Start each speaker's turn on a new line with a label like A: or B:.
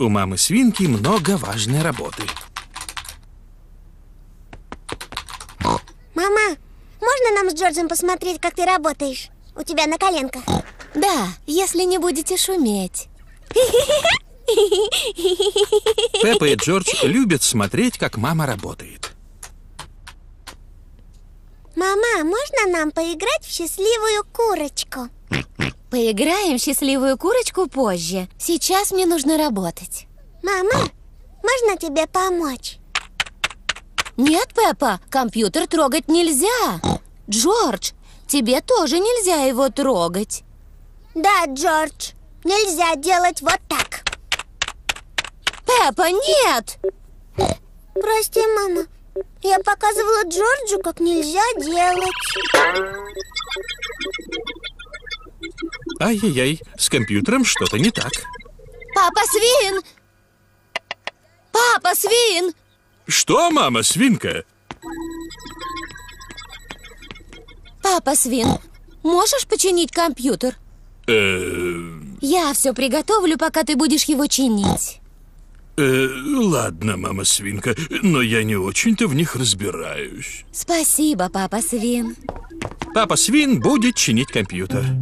A: У мамы свинки много важной работы.
B: Мама, можно нам с Джорджем посмотреть, как ты работаешь? У тебя на коленках. Да, если не будете шуметь. Пеппа и Джордж
A: любят смотреть, как мама работает.
B: Мама, можно нам поиграть в счастливую курочку? Поиграем в счастливую курочку позже.
C: Сейчас мне нужно работать. Мама, можно тебе помочь? Нет, Пеппа, компьютер трогать нельзя. Джордж, тебе тоже нельзя его трогать. Да, Джордж, нельзя делать
B: вот так. Пеппа, нет! Прости, мама. Я показывала Джорджу, как нельзя делать.
A: Ай-яй-яй, с компьютером что-то не так.
C: Папа свин! Папа свин!
A: Что, мама свинка?
C: Папа свин, можешь починить компьютер?
A: Э,
C: я все приготовлю, пока ты будешь его чинить.
A: Э, ладно, мама свинка, но я не очень-то в них разбираюсь.
C: Спасибо, папа свин.
A: Папа свин будет чинить компьютер.